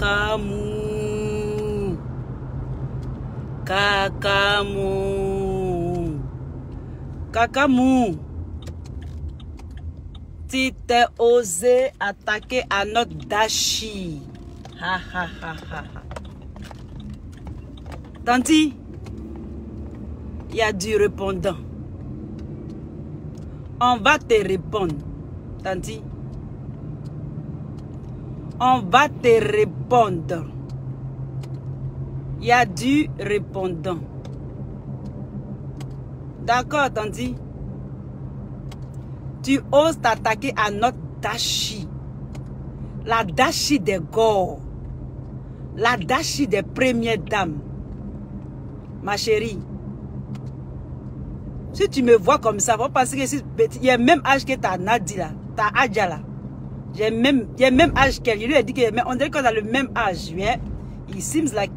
Kakamou. Kakamou. Kakamou. Tu t'es osé attaquer à notre Dashi. Ha ha ha ha. Tanti, il y a du répondant. On va te répondre. Tanti on va te répondre. Il y a du répondant. D'accord, Tandy? Tu oses t'attaquer à notre dashi. La dashi des gores. La dashi des premières dames. Ma chérie, si tu me vois comme ça, va penser que petit. Il y a même âge que ta Nadi ta Adja là. J'ai même, j'ai même âge qu'elle. Je lui dit que, on dirait qu'on a le même âge. Hein. Il It seems like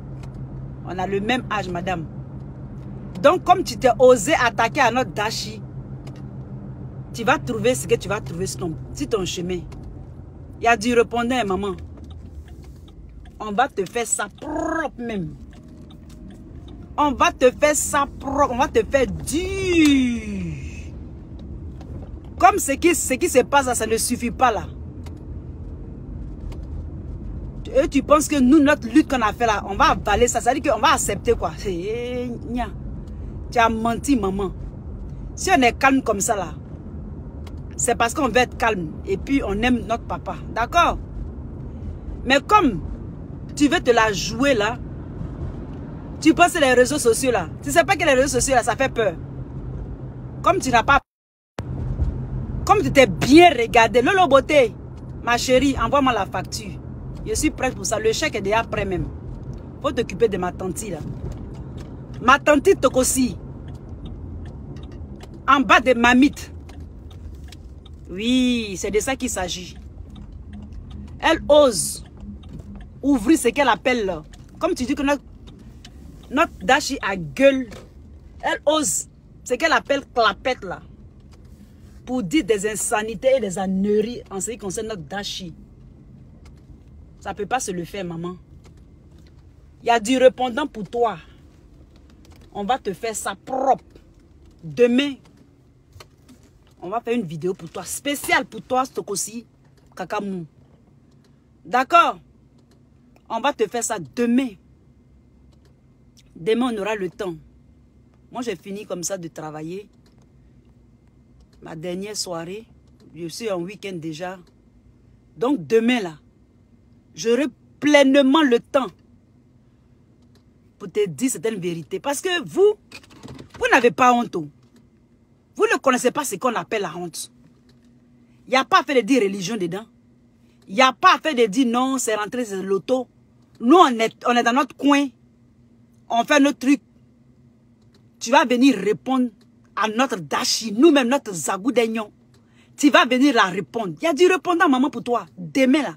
on a le même âge, madame. Donc, comme tu t'es osé attaquer à notre dashi, tu vas trouver ce que tu vas trouver sur ton, ton chemin. Il a dit répondant, hein, maman. On va te faire ça propre même. On va te faire ça propre. On va te faire dur. Comme ce qui, ce qui se passe ça ne suffit pas là tu penses que nous, notre lutte qu'on a fait là, on va avaler ça. Ça veut dire qu'on va accepter quoi. Eh, tu as menti, maman. Si on est calme comme ça là, c'est parce qu'on veut être calme. Et puis, on aime notre papa. D'accord Mais comme tu veux te la jouer là, tu penses les réseaux sociaux là. Tu sais pas que les réseaux sociaux là, ça fait peur. Comme tu n'as pas... Comme tu t'es bien regardé. Lolo beauté, ma chérie, envoie-moi la facture. Je suis prête pour ça. Le chèque est déjà prêt même. Faut t'occuper de ma tante là. Ma tante Tokosi. En bas de Mamite. Oui, c'est de ça qu'il s'agit. Elle ose ouvrir ce qu'elle appelle, là. comme tu dis que notre, notre Dashi a gueule. Elle ose ce qu'elle appelle clapette là. Pour dire des insanités et des anneries en ce qui concerne notre Dashi. Ça ne peut pas se le faire, maman. Il y a du répondant pour toi. On va te faire ça propre. Demain, on va faire une vidéo pour toi, spéciale pour toi, Stokosi Kakamou. D'accord On va te faire ça demain. Demain, on aura le temps. Moi, j'ai fini comme ça de travailler. Ma dernière soirée, je suis en week-end déjà. Donc, demain, là, J'aurai pleinement le temps pour te dire certaines vérités. Parce que vous, vous n'avez pas honte. Vous ne connaissez pas ce qu'on appelle la honte. Il n'y a pas fait de dire religion dedans. Il n'y a pas à faire de dire non, c'est rentré, c'est l'auto. Nous, on est, on est dans notre coin. On fait notre truc. Tu vas venir répondre à notre dashi, nous-mêmes, notre d'aignon. Tu vas venir la répondre. Il y a du répondant, maman, pour toi. Demain, là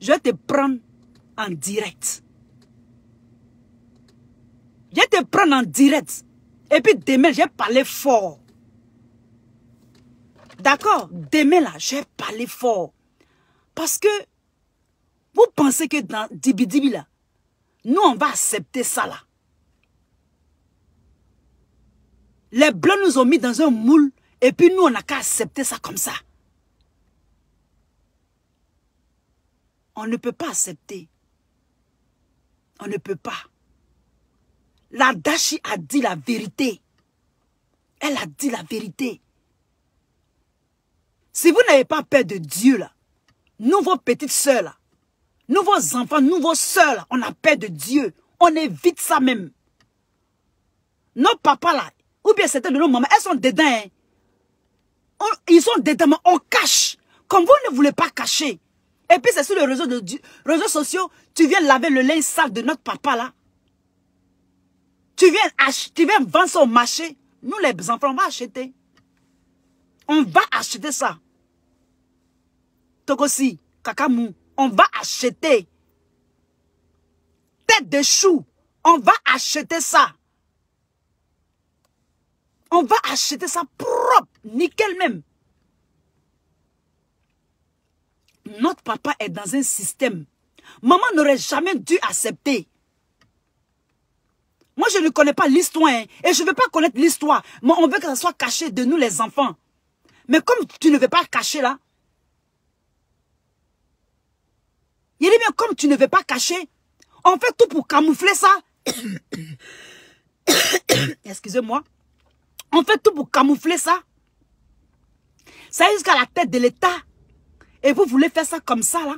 je vais te prendre en direct. Je vais te prendre en direct. Et puis demain, je vais parler fort. D'accord Demain, là, je vais parler fort. Parce que vous pensez que dans Dibi là, nous, on va accepter ça, là. Les Blancs nous ont mis dans un moule et puis nous, on n'a qu'à accepter ça comme ça. On ne peut pas accepter. On ne peut pas. La Dachi a dit la vérité. Elle a dit la vérité. Si vous n'avez pas peur de Dieu, là, nous, vos petites sœurs, là, nous, vos enfants, nous, vos sœurs, on a peur de Dieu. On évite ça même. Nos papas, là, ou bien c'était de nos mamans, elles sont dedans. Hein. ils sont dedans, mais on cache. Comme vous ne voulez pas cacher, et puis c'est sur les réseaux, réseaux sociaux, tu viens laver le linge sale de notre papa là. Tu viens, tu vendre ça au marché. Nous les enfants, on va acheter. On va acheter ça. Tokosi, Kakamu, on va acheter. Tête de chou, on va acheter ça. On va acheter ça propre, nickel même. notre papa est dans un système. Maman n'aurait jamais dû accepter. Moi, je ne connais pas l'histoire hein, et je ne veux pas connaître l'histoire. Mais on veut que ça soit caché de nous, les enfants. Mais comme tu ne veux pas cacher là, il est bien comme tu ne veux pas cacher, on fait tout pour camoufler ça. Excusez-moi. On fait tout pour camoufler ça. Ça jusqu'à la tête de l'État. Et vous voulez faire ça comme ça, là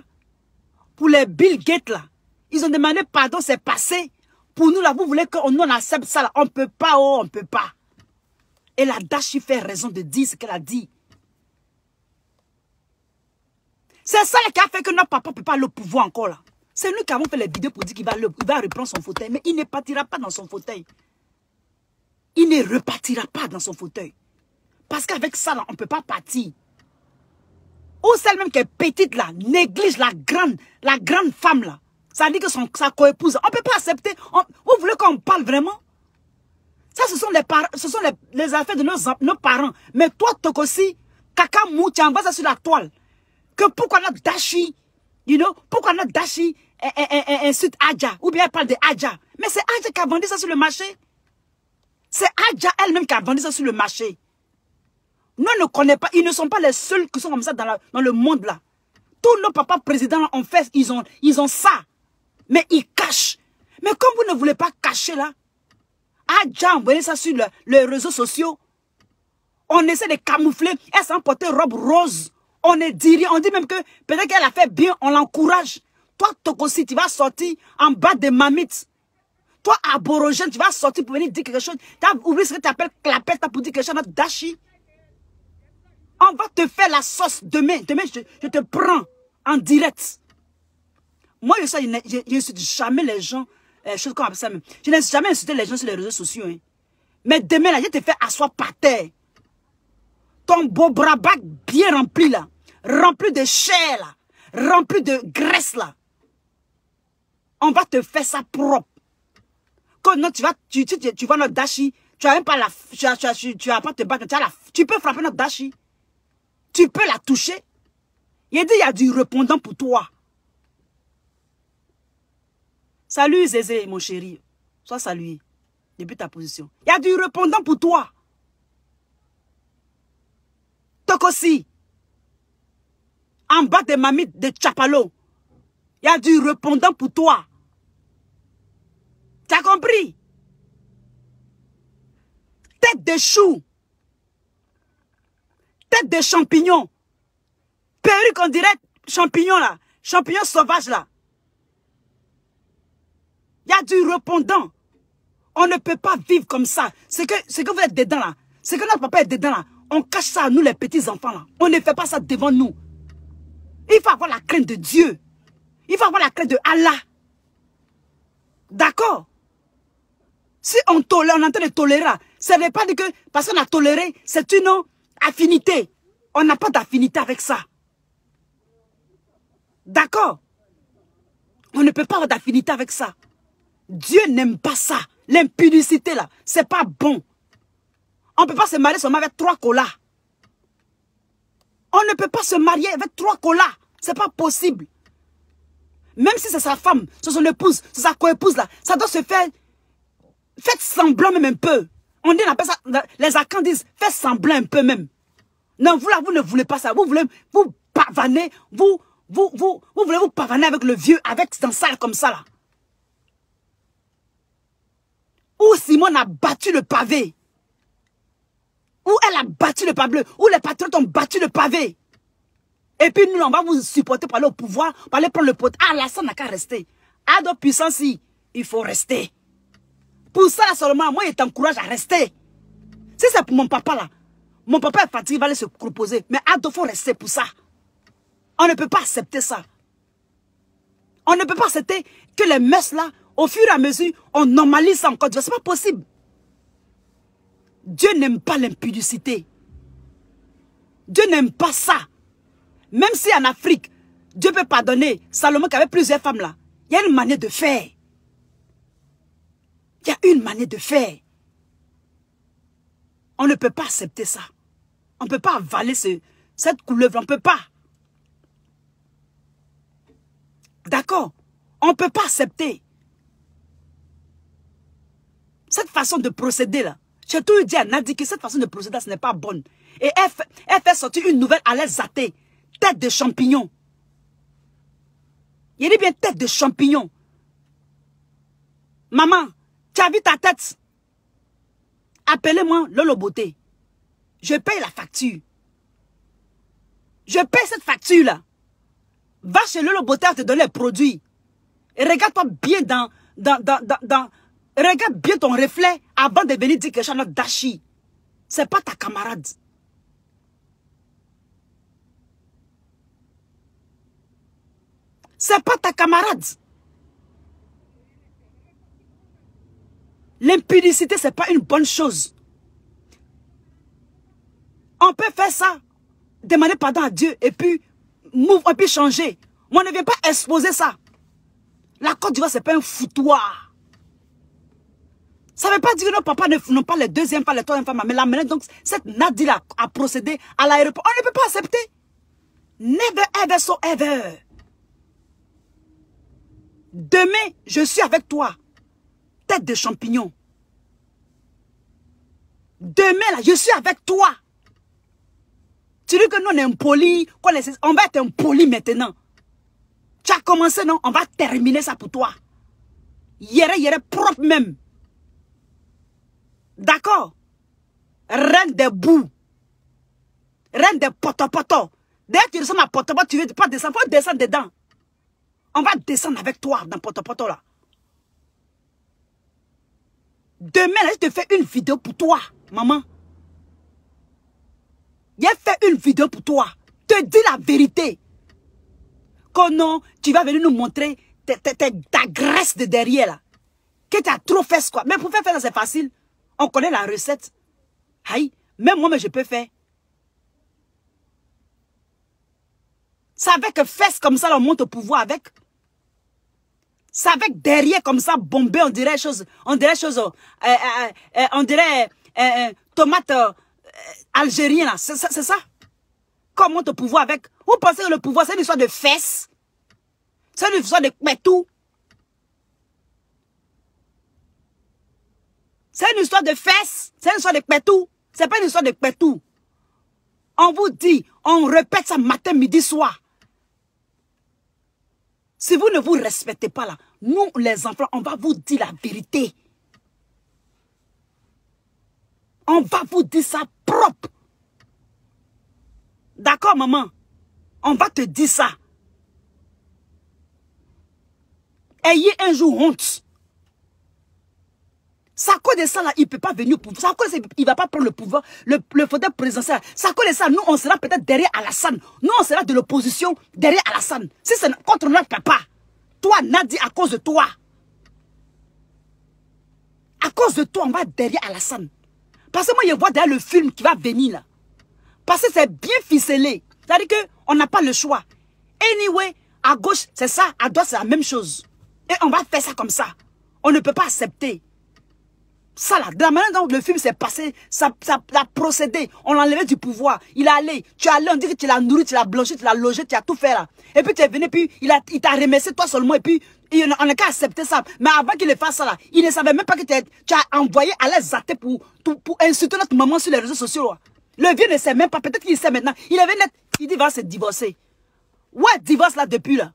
Pour les Bill Gates, là. Ils ont demandé pardon, c'est passé. Pour nous, là, vous voulez qu'on on accepte ça, là. On ne peut pas, oh, on ne peut pas. Et la Dashi fait raison de dire ce qu'elle a dit. C'est ça qui a fait que notre papa ne peut pas le pouvoir encore, là. C'est nous qui avons fait les vidéos pour dire qu'il va, va reprendre son fauteuil. Mais il ne partira pas dans son fauteuil. Il ne repartira pas dans son fauteuil. Parce qu'avec ça, là, on ne peut pas partir. Ou celle-même qui est petite là, néglige la grande, la grande femme là. Ça dit que son, sa coépouse, on ne peut pas accepter. vous voulez qu'on parle vraiment Ça, ce sont les, ce sont les, affaires de nos, parents. Mais toi, Tokosi, aussi, Mou, tu envoies ça sur la toile. Que pourquoi notre Dashi, you know, pourquoi notre Dashi insulte Adja, ou bien elle parle de Adja. Mais c'est Adja qui a vendu ça sur le marché. C'est Adja elle-même qui a vendu ça sur le marché. Nous ne connaissons pas, ils ne sont pas les seuls qui sont comme ça dans, le monde là. Tous nos papas présidents en fait, ils ont, ils ont ça. Mais ils cachent. Mais comme vous ne voulez pas cacher là, adja, ah, vous voyez ça sur les réseaux sociaux. On essaie de camoufler. Elle s'en emportée robe rose. On ne dit On dit même que peut-être qu'elle a fait bien. On l'encourage. Toi, Tokosi, tu vas sortir en bas des mamites. Toi, aborogène, tu vas sortir pour venir dire quelque chose. Tu as oublié ce que tu appelles clapette pour dire quelque chose. Notre dashi. On va te faire la sauce demain. Demain, je, te prends en direct. Moi, je sais, je n'insulte jamais les gens. Euh, même. Je n'ai jamais insulté les gens sur les réseaux sociaux. Hein. Mais demain, là, je te fais asseoir par terre. Ton beau bras bac bien rempli, là. Rempli de chair, là. Rempli de graisse, là. On va te faire ça propre. Quand tu vas, tu, vois notre dashi, tu n'as pas la, tu, tu, tu peux frapper notre dashi. Tu peux la toucher. Il dit, il y a du répondant pour toi. Salut Zézé, mon chéri. Sois salué. Depuis ta position. Il y a du répondant pour toi. Toc aussi. En bas de mamie de Chapalo. Il y a du répondant pour toi. as compris? Tête de chou tête de champignon. Perruque, on dirait champignon là. Champignon sauvage là. Il y a du répondant. On ne peut pas vivre comme ça. C'est que, vous êtes dedans là. C'est que notre papa est dedans là. On cache ça nous les petits enfants là. On ne fait pas ça devant nous. Il faut avoir la crainte de Dieu. Il faut avoir la crainte de Allah. D'accord Si on tolère, on est en train de tolérer, Ce n'est pas dire que parce qu'on a toléré, c'est une Affinité. On n'a pas d'affinité avec ça. D'accord On ne peut pas avoir d'affinité avec ça. Dieu n'aime pas ça. l'impudicité là, c'est pas bon. On ne peut pas se marier seulement avec trois colas. On ne peut pas se marier avec trois colas. C'est pas possible. Même si c'est sa femme, c'est son épouse, c'est sa co-épouse là, ça doit se faire... Faites semblant même un peu. On dit, les arcans disent, fais semblant un peu même. Non, vous là, vous ne voulez pas ça. Vous voulez vous pavaner, vous, vous, vous, vous voulez vous pavaner avec le vieux, avec cette salle comme ça là. Où Simone a battu le pavé. Où elle a battu le pavé. Où les patriotes ont battu le pavé. Et puis nous, on va vous supporter pour aller au pouvoir, pour aller prendre le pot. Ah, là, ça n'a qu'à rester. À ah, de puissance, il faut rester. Pour ça seulement, moi, je t'encourage à rester. Si c'est pour mon papa là, mon papa est fatigué, il va aller se proposer. Mais Ado, faut rester pour ça. On ne peut pas accepter ça. On ne peut pas accepter que les messes, là, au fur et à mesure, on normalise ça encore. Ce n'est pas possible. Dieu n'aime pas l'impudicité. Dieu n'aime pas ça. Même si en Afrique, Dieu peut pardonner Salomon qui avait plusieurs femmes là, il y a une manière de faire. Il y a une manière de faire. On ne peut pas accepter ça. On ne peut pas avaler ce, cette couleuvre. On ne peut pas. D'accord On ne peut pas accepter. Cette façon de procéder là, j'ai tout dit à dit que cette façon de procéder là, ce n'est pas bonne. Et elle, fait sortir une nouvelle à athée, tête de champignon. Il dit bien tête de champignon. Maman, tu as vu ta tête Appelez-moi Lolo Beauté. Je paye la facture. Je paye cette facture-là. Va chez Lolo Beauté, à te donner les produits. Et regarde-toi bien dans, dans, dans, dans, Regarde bien ton reflet avant de venir dire que notre Dashi, n'est pas ta camarade. n'est pas ta camarade. L'impudicité, ce n'est pas une bonne chose. On peut faire ça, demander pardon à Dieu et puis et puis changer. Moi, ne viens pas exposer ça. La Côte d'Ivoire, ce n'est pas un foutoir. Ça ne veut pas dire que nos papas pas les deuxième femmes, les troisième femmes. Mais la manière donc, cette Nadie-là a, procédé à l'aéroport, on ne peut pas accepter. Never ever so ever. Demain, je suis avec toi tête de champignons Demain, là, je suis avec toi. Tu dis que nous, on est impolis, on, on va être poli maintenant. Tu as commencé, non On va terminer ça pour toi. hier hier propre même. D'accord Reine des bouts. Reine des potopoto. D'ailleurs, tu descends à potopoto, tu veux pas descendre. Faut descendre dedans. On va descendre avec toi dans potopoto là. Demain, je te fais une vidéo pour toi, maman. Je fais une vidéo pour toi. Te dis la vérité. Quand non, tu vas venir nous montrer ta, graisse de derrière, là. Que tu as trop fait, quoi. Mais pour faire ça, c'est facile. On connaît la recette. Aïe, même moi, je peux faire. C'est avec fesses comme ça, on monte au pouvoir avec. C'est avec derrière comme ça, bombé, on dirait chose, on dirait chose, euh, euh, euh, on dirait tomate algérien là. C'est ça Comment te pouvoir avec Vous pensez que le pouvoir, c'est une histoire de fesses C'est une histoire de tout C'est une histoire de fesses. C'est une histoire de Ce C'est pas une histoire de kmetou. On vous dit, on répète ça matin, midi, soir. Si vous ne vous respectez pas là, nous, les enfants, on va vous dire la vérité. On va vous dire ça propre. D'accord, maman On va te dire ça. Ayez un jour honte. Ça de ça, là, il ne peut pas venir pour il ne va pas prendre le pouvoir, le, fauteuil présidentiel. Ça de ça, nous, on sera peut-être derrière Alassane. Nous, on sera de l'opposition derrière Alassane. Si c'est contre notre papa toi, Nadi, à cause de toi. À cause de toi, on va derrière Alassane. Parce que moi, je vois derrière le film qui va venir là. Parce que c'est bien ficelé. C'est-à-dire qu'on n'a pas le choix. Anyway, à gauche, c'est ça. À droite, c'est la même chose. Et on va faire ça comme ça. On ne peut pas accepter. Ça là, de la manière hein, dont le film s'est passé, ça, a procédé. On l'a enlevé du pouvoir. Il est allé. Tu es allé, on dit que tu l'as nourri, tu l'as blanchi, tu l'as logé, tu as tout fait là. Et puis tu es venu, puis il t'a il remercié toi seulement. Et puis on n'a qu'à accepter ça. Mais avant qu'il fasse ça là, il ne savait même pas que tu, as envoyé à l'aise pour, pour, insulter notre maman sur les réseaux sociaux. Le vieux ne sait même pas. Peut-être qu'il sait maintenant. Il avait venu, Il dit va se divorcer. Ouais, divorce là depuis là.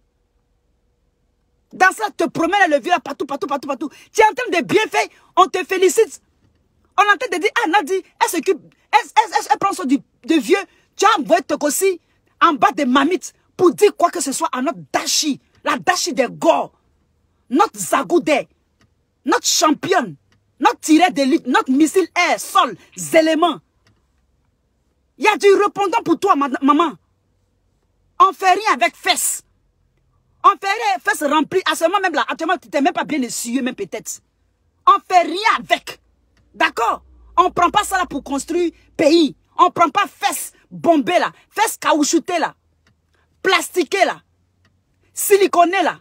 Dans ça, te promène le vieux partout, partout, partout, partout. Tu es en train de bien faire, on te félicite. On est en train de dire, ah Nadi, elle s'occupe, elle, prend soin du, de vieux. Tu as envoyé aussi en bas des mamites pour dire quoi que ce soit à notre dashi, la dashi des Gore, notre zagoudé, notre championne, notre tiré d'élite, notre missile air, sol, éléments. Il y a du répondant pour toi, maman. On ne fait rien avec fesses. On ferait fesses remplies. À ce moment même là, actuellement, tu n'es même pas bien essuyé, même peut-être. On fait rien avec. D'accord On prend pas ça là pour construire pays. On prend pas fesses bombées là, fesses caoutchoutées là, plastiquées là, siliconées là.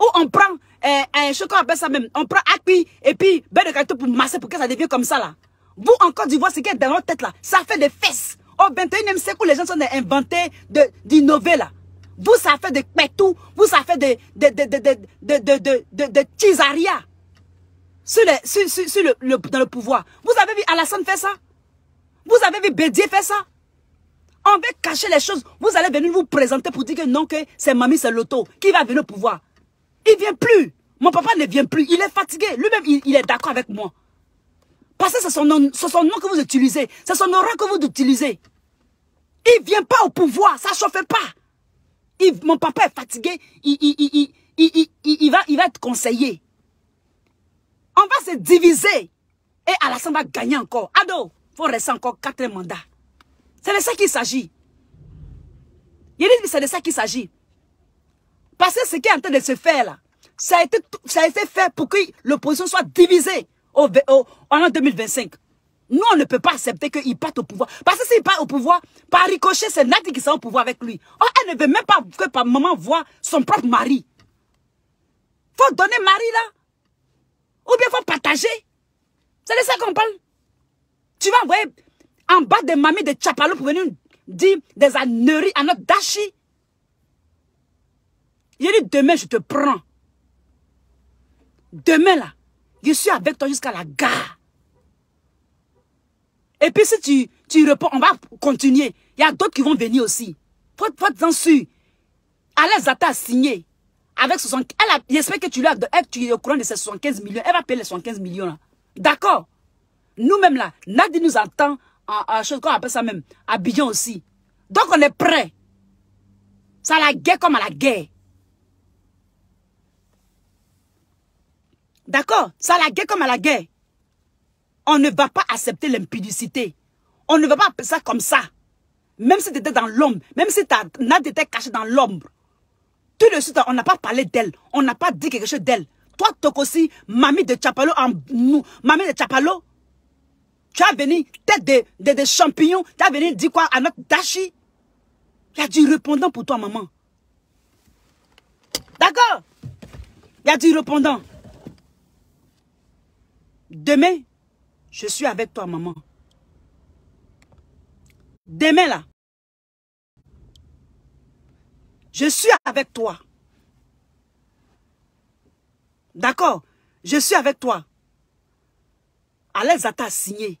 Ou on prend, un eh, eh, ben chocolat, ça même, on prend acquis et puis ben de pour masser pour que ça devienne comme ça là. Vous encore, du d'Ivoire, ce qui est dans votre tête là, ça fait des fesses. Au 21e siècle les gens sont inventés d'innover là. Vous, ça fait de tout Vous, ça fait de, de, tisaria. Sur le, dans le pouvoir. Vous avez vu Alassane faire ça Vous avez vu Bédier faire ça On veut cacher les choses. Vous allez venir vous présenter pour dire que non, que c'est Mamie, c'est l'auto qui va venir au pouvoir. Il vient plus. Mon papa ne vient plus. Il est fatigué. Lui-même, il, est d'accord avec moi. Parce que c'est son, nom, son nom que vous utilisez. C'est son aura que vous utilisez. Il ne vient pas au pouvoir. Ça ne chauffe pas mon papa est fatigué, il, va, il va être conseillé. On va se diviser. Et Alassane va gagner encore. Ado, il faut rester encore quatre mandats. C'est de ça qu'il s'agit. Il dit que c'est de ça qu'il s'agit. Parce que ce qui est en train de se faire là, ça a été, ça a été fait pour que l'opposition soit divisée au, au, en 2025. Nous, on ne peut pas accepter qu'il parte au pouvoir. Parce que s'il part au pouvoir, par ricochet, c'est Nadine qui sera au pouvoir avec lui. Oh, elle ne veut même pas que par maman voit son propre mari. Faut donner mari là. Ou bien faut partager. C'est de ça qu'on parle. Tu vas envoyer en bas des mamies de Chapalou pour venir dire des âneries à notre dashi. Il dit, demain, je te prends. Demain, là, je suis avec toi jusqu'à la gare. Et puis si tu, tu réponds, on va continuer. Il y a d'autres qui vont venir aussi. Faut, faut en sûr. Alain Zata a signé. Avec 75, elle a, j'espère que tu l'as, elle, tu es au courant de ces 75 millions. Elle va payer les 75 millions D'accord. Nous-mêmes là, Nadi nous entend, à, chose qu'on appelle ça même, à aussi. Donc on est prêt. C'est à la guerre comme à la guerre. D'accord C'est à la guerre comme à la guerre. On ne va pas accepter l'impudicité. On ne va pas appeler ça comme ça. Même si tu étais dans l'ombre, même si ta n'était était cachée dans l'ombre. Tout le suite, on n'a pas parlé d'elle. On n'a pas dit quelque chose d'elle. Toi, Tokosi, mamie de Chapalo, mamie de Chapalo, tu as venu tête de, champignon. champignons, tu as venu dire quoi à notre Dashi Il y a du répondant pour toi, maman. D'accord Il y a du répondant. Demain, je suis avec toi, maman. Demain, là, je suis avec toi. D'accord Je suis avec toi. Alex a signé.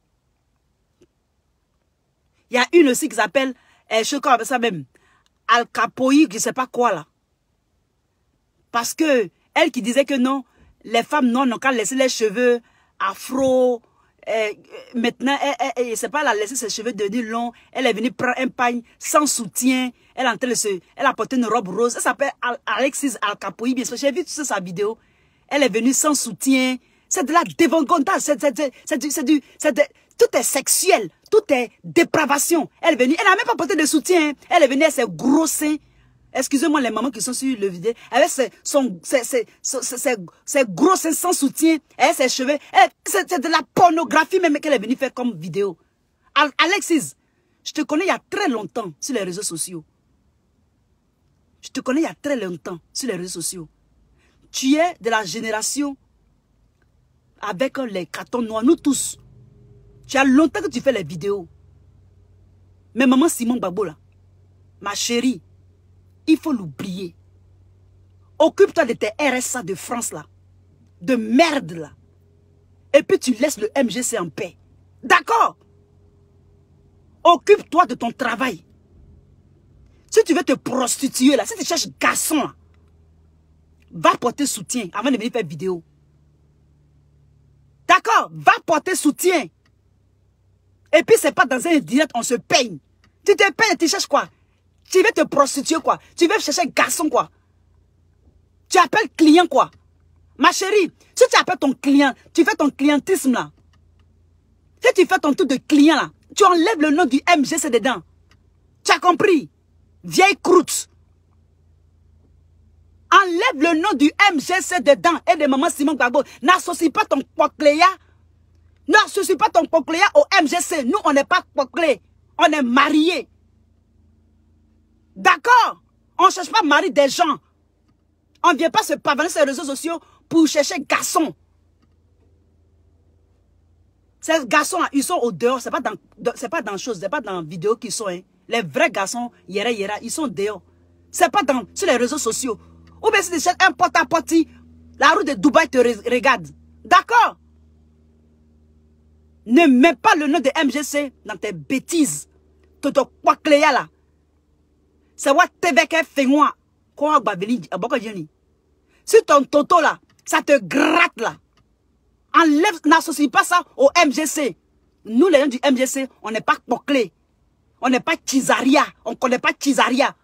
Il y a une aussi qui s'appelle, eh, je sais ça même, Al Capoï, je ne sais pas quoi là. Parce que, elle qui disait que non, les femmes non, n'ont qu'à laisser les cheveux afro, euh, maintenant, elle pas, la a laissé ses cheveux devenir longs. Elle est venue prendre un pagne sans soutien. Elle Elle a porté une robe rose. Elle s'appelle Alexis Al bien sûr. J'ai vu toute sa vidéo. Elle est venue sans soutien. C'est de la devant C'est du... du... tout est sexuel. Tout est dépravation. Elle est venue... Elle n'a même pas porté de soutien. Elle est venue, elle s'est grossée. Excusez-moi les mamans qui sont sur le vidéo. Avec ses, ses, gros sans soutien. ses cheveux. Eh, c'est de la pornographie même qu'elle est venue faire comme vidéo. Alexis, je te connais il y a très longtemps sur les réseaux sociaux. Je te connais il y a très longtemps sur les réseaux sociaux. Tu es de la génération avec les cartons noirs, nous tous. Tu as longtemps que tu fais les vidéos. Mais maman Simon Babola, ma chérie, il faut l'oublier. Occupe-toi de tes RSA de France là. De merde là. Et puis tu laisses le MGC en paix. D'accord Occupe-toi de ton travail. Si tu veux te prostituer là, si tu cherches garçon va porter soutien avant de venir faire vidéo. D'accord Va porter soutien. Et puis c'est pas dans un direct, on se peigne. Tu te peignes, tu cherches quoi tu veux te prostituer, quoi. Tu veux chercher garçon, quoi. Tu appelles client, quoi. Ma chérie, si tu appelles ton client, tu fais ton clientisme, là. Si tu fais ton truc de client, là, tu enlèves le nom du MGC dedans. Tu as compris Vieille croûte. Enlève le nom du MGC dedans et de Maman Simon Gbagbo. N'associe pas ton coquelia. N'associe pas ton coquelia au MGC. Nous, on n'est pas coquelé. On est mariés. D'accord On ne cherche pas mari des gens. On ne vient pas se pavaner sur les réseaux sociaux pour chercher garçon. Ces garçons, ils sont au dehors. Ce n'est pas dans, pas dans Ce c'est pas dans vidéos qu'ils sont. Hein. Les vrais garçons, yera yera, ils sont dehors. C'est pas dans, sur les réseaux sociaux. Ou bien si tu cherches un porte à la rue de Dubaï te regarde. D'accord Ne mets pas le nom de MGC dans tes bêtises. Toto Kwakleya là c'est what TVK fait moi. Quoi, Si bah, eh, ton toto là, ça te gratte là. Enlève, n'associe pas ça au MGC. Nous, les gens du MGC, on n'est pas poclés. On n'est pas Tizaria. On ne connaît pas Tizaria.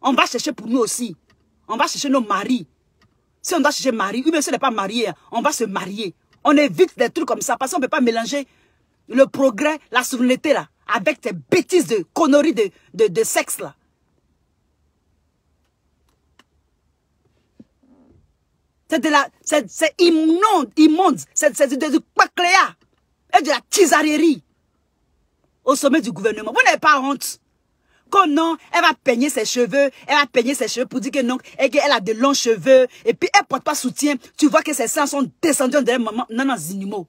On va chercher pour nous aussi. On va chercher nos maris. Si on doit chercher mari, ou mais si n'est pas marié, on va se marier. On évite des trucs comme ça parce qu'on ne peut pas mélanger le progrès, la souveraineté là, avec tes bêtises de conneries de sexe là. c'est de la, c'est immonde, immonde, c'est du pacléa et de la tisarerie au sommet du gouvernement. Vous n'avez pas honte. Quand non, elle va peigner ses cheveux, elle va peigner ses cheveux pour dire que non, et qu'elle a de longs cheveux, et puis elle porte pas soutien. Tu vois que ses seins sont descendus de maman, non, non, animaux.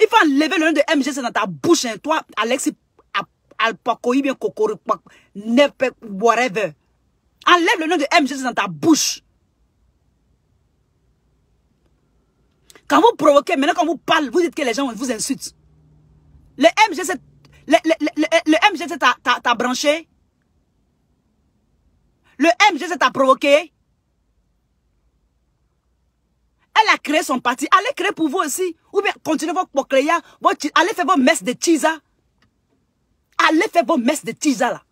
Il faut enlever le nom de c'est dans ta bouche, hein. toi, Alexis Alpacoï, bien Kokoro, whatever. Enlève le nom de M. dans ta bouche. Quand vous provoquez, maintenant quand vous parlez, vous dites que les gens vous insultent. Le MGC, le, t'a branché. Le MGC t'a provoqué. Elle a créé son parti. Allez créer pour vous aussi. Ou bien continuez vos pocréas. allez faire vos messes de tisa. Allez faire vos messes de tisa là.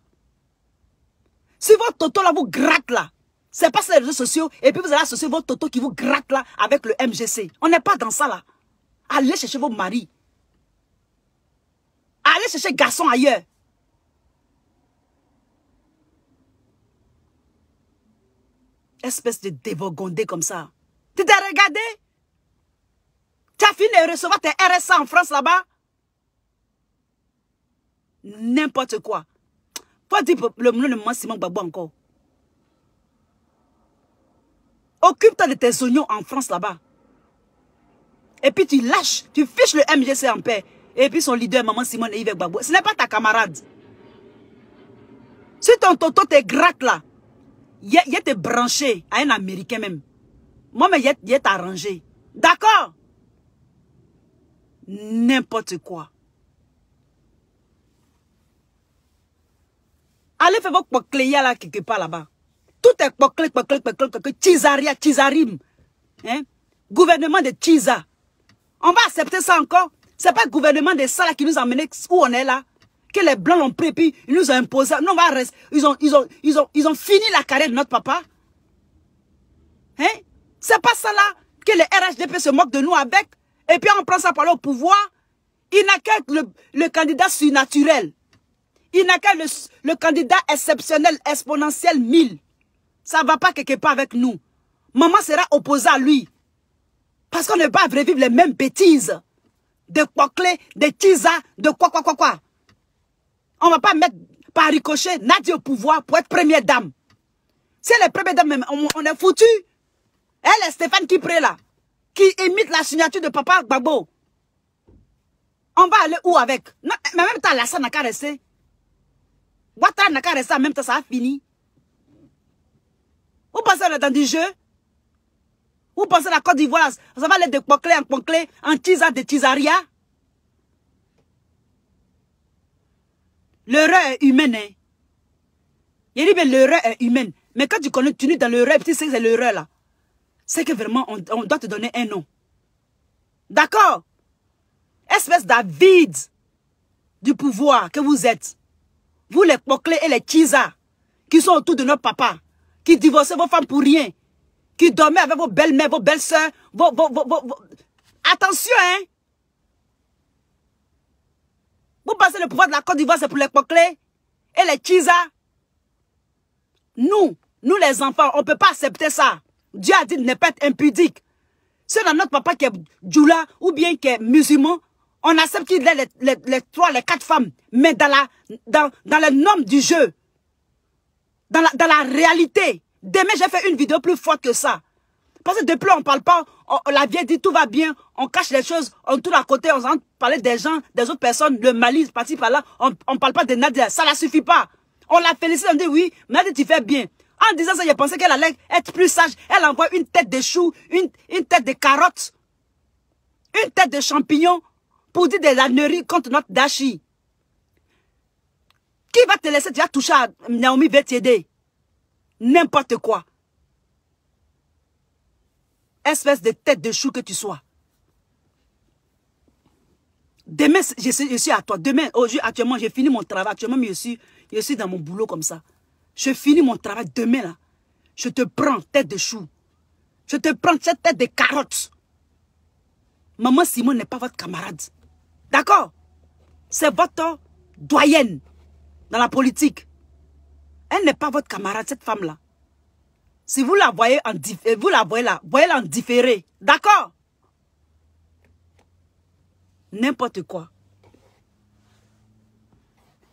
Si votre toto là vous gratte là, c'est pas sur les réseaux sociaux et puis vous allez associer votre toto qui vous gratte là avec le MGC. On n'est pas dans ça là. Allez chercher vos maris. Allez chercher garçon ailleurs. Espèce de dévogondé comme ça. Tu t'es regardé Tu as fini de recevoir tes RSA en France là-bas N'importe quoi. Toi, dis le nom de maman Simon Babou encore. Occupe-toi de tes oignons en France là-bas. Et puis tu lâches, tu fiches le MGC en paix. Et puis son leader, maman Simone et Yves Babou. Ce n'est pas ta camarade. Si ton toto te gratte là, il est branché à un Américain même. Moi, mais il est arrangé. D'accord N'importe quoi. Allez faire vos pocléia là quelque part là-bas. Tout est poclé, poclé, poclé, poclé. Tisaria, tisarim. Hein? Gouvernement de Tiza. On va accepter ça encore. C'est pas le gouvernement de ça qui nous a mené où on est là. Que les blancs ont pris, ils nous ont imposé. Non, on va rester. Ils ont, ils ont, ils ont, ils ont fini la carrière de notre papa. Hein? C'est pas ça là que les RHDP se moquent de nous avec. Et puis on prend ça par là au pouvoir. Il n'a qu'à le candidat surnaturel. Il n'a qu'à le, candidat exceptionnel, exponentiel 1000. Ça ne va pas quelque part avec nous. Maman sera opposée à lui. Parce qu'on ne va pas revivre les mêmes bêtises. De quoi clé de Tisa, de quoi, quoi, quoi, quoi. On ne va pas mettre par ricochet Nadia au pouvoir pour être première dame. C'est les premières dames, on, on est foutu. Elle est Stéphane qui prête là, qui imite la signature de papa babo On va aller où avec Mais même temps, la n'a qu'à rester. Ouattara n'a qu'à rester en même temps, ça a fini. Vous pensez à est dans du jeu Vous pensez à la Côte d'Ivoire, ça va aller de ponclé en ponclé, en tisa de tisaria L'erreur est humaine. Hein? Il dit, mais l'erreur est humaine. Mais quand tu connais, tu es dans l'erreur, tu sais que c'est l'erreur là. C'est que vraiment, on, doit te donner un nom. D'accord Espèce d'avide du pouvoir que vous êtes. Vous les poclés et les chisa qui sont autour de notre papa, qui divorcez vos femmes pour rien, qui dormaient avec vos belles-mères, vos belles-sœurs, vos, vos, vos, Attention, hein! Vous passez le pouvoir de la Côte d'Ivoire, c'est pour les poclés et les chisa Nous, nous les enfants, on ne peut pas accepter ça. Dieu a dit ne pas être impudique. C'est notre papa qui est djoula ou bien qui est musulman, on accepte qu'il ait les, trois, les quatre femmes, mais dans, la, dans, les normes du jeu, dans la, dans la réalité. Demain, j'ai fait une vidéo plus forte que ça. Parce que plus, on ne parle pas, on, la vieille dit tout va bien, on cache les choses, on tourne à côté, on parle des gens, des autres personnes, le Mali, parti par là, on ne parle pas de Nadia, ça ne suffit pas. On la félicite, on dit oui, Nadia, tu fais bien. En disant ça, j'ai pensé qu'elle allait être plus sage. Elle envoie une tête de chou, une, une tête de carotte, une tête de champignon, pour dire des âneries contre notre Dashi. Qui va te laisser déjà toucher à Naomi va t'aider N'importe quoi. Espèce de tête de chou que tu sois. Demain, je suis, à toi. Demain, aujourd'hui, oh, actuellement, j'ai fini mon travail. Actuellement, je suis, je dans mon boulot comme ça. Je finis mon travail demain, là. Je te prends, tête de chou. Je te prends cette tête de carotte. Maman Simon n'est pas votre camarade. D'accord C'est votre doyenne dans la politique. Elle n'est pas votre camarade, cette femme-là. Si vous la voyez en eh, vous la voyez là, voyez-la en différé. D'accord N'importe quoi.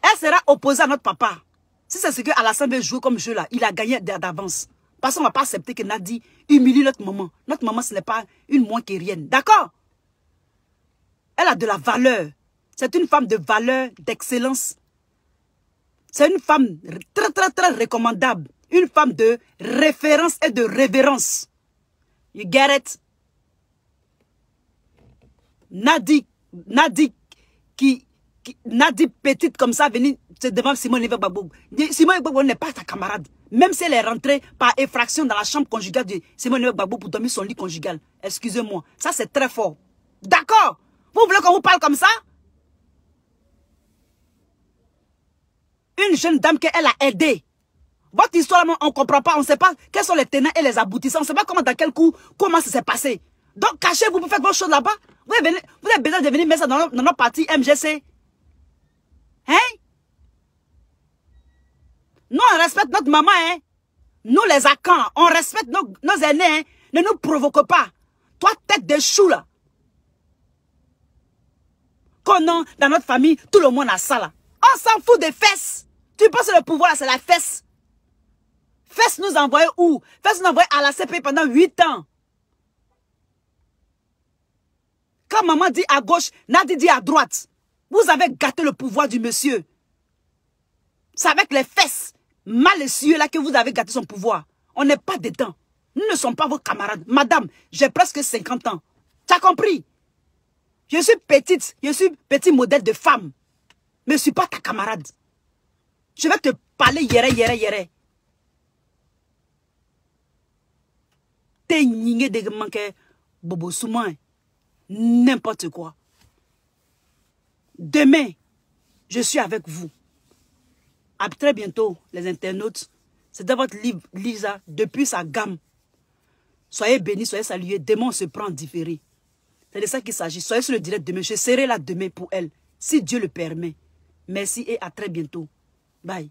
Elle sera opposée à notre papa. Si c'est ce que Alassane veut jouer comme jeu là, il a gagné d'avance. Parce qu'on ne va pas accepter que Nadi humilie notre maman. Notre maman, ce n'est pas une moins que rien. D'accord elle a de la valeur. C'est une femme de valeur, d'excellence. C'est une femme très, très, très recommandable. Une femme de référence et de révérence. You get it? Nadie, Nadie, qui, petite comme ça, venir devant Simon Babou. Simon Babou n'est pas ta camarade. Même si elle est rentrée par effraction dans la chambre conjugale de Simon Babou pour dormir son lit conjugal. Excusez-moi. Ça, c'est très fort. D'accord? Vous voulez qu'on vous parle comme ça Une jeune dame qu'elle a aidée. Votre histoire, on ne comprend pas, on ne sait pas quels sont les tenants et les aboutissants. On ne sait pas comment, dans quel coup, comment ça s'est passé. Donc cachez-vous pour faire vos choses là-bas. Vous, avez besoin de venir mettre ça dans, notre, parti MGC. Hein Nous, on respecte notre maman, hein Nous, les Akans, on respecte nos, nos aînés, hein? Ne nous provoque pas. Toi, tête de chou, là connant dans notre famille, tout le monde a ça là. On s'en fout des fesses. Tu penses que le pouvoir c'est la fesse. Fesse nous envoyer où Fesse nous envoyer à la CPI pendant 8 ans. Quand maman dit à gauche, Nadi dit à droite. Vous avez gâté le pouvoir du monsieur. C'est avec les fesses malessieux là que vous avez gâté son pouvoir. On n'est pas dedans. Nous ne sommes pas vos camarades. Madame, j'ai presque 50 ans. Tu as compris je suis petite, je suis petit modèle de femme. Mais je ne suis pas ta camarade. Je vais te parler hier hier, hier T'es nigné de manquer bobo souman. N'importe quoi. Demain, je suis avec vous. À très bientôt, les internautes. dans votre livre, Lisa, depuis sa gamme. Soyez bénis, soyez salués. Demain, on se prend différé. C'est de ça qu'il s'agit. Soyez sur le direct demain. Je serai là demain pour elle, si Dieu le permet. Merci et à très bientôt. Bye.